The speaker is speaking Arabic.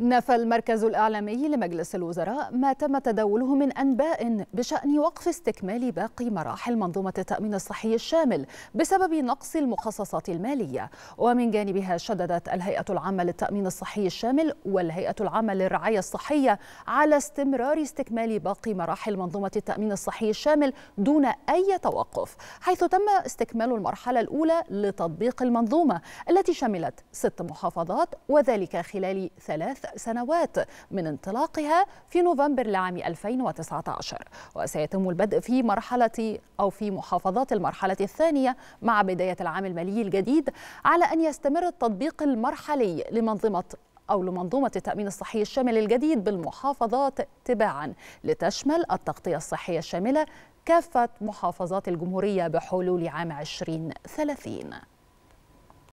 نفى المركز الإعلامي لمجلس الوزراء ما تم تداوله من أنباء بشأن وقف استكمال باقي مراحل منظومة التأمين الصحي الشامل بسبب نقص المخصصات المالية ومن جانبها شددت الهيئة العامة للتأمين الصحي الشامل والهيئة العامة للرعاية الصحية على استمرار استكمال باقي مراحل منظومة التأمين الصحي الشامل دون أي توقف حيث تم استكمال المرحلة الأولى لتطبيق المنظومة التي شملت ست محافظات وذلك خلال ثلاث سنوات من انطلاقها في نوفمبر لعام 2019 وسيتم البدء في مرحلة أو في محافظات المرحلة الثانية مع بداية العام المالي الجديد على أن يستمر التطبيق المرحلي لمنظمة أو لمنظومة التأمين الصحي الشامل الجديد بالمحافظات تباعا لتشمل التغطية الصحية الشاملة كافة محافظات الجمهورية بحلول عام 2030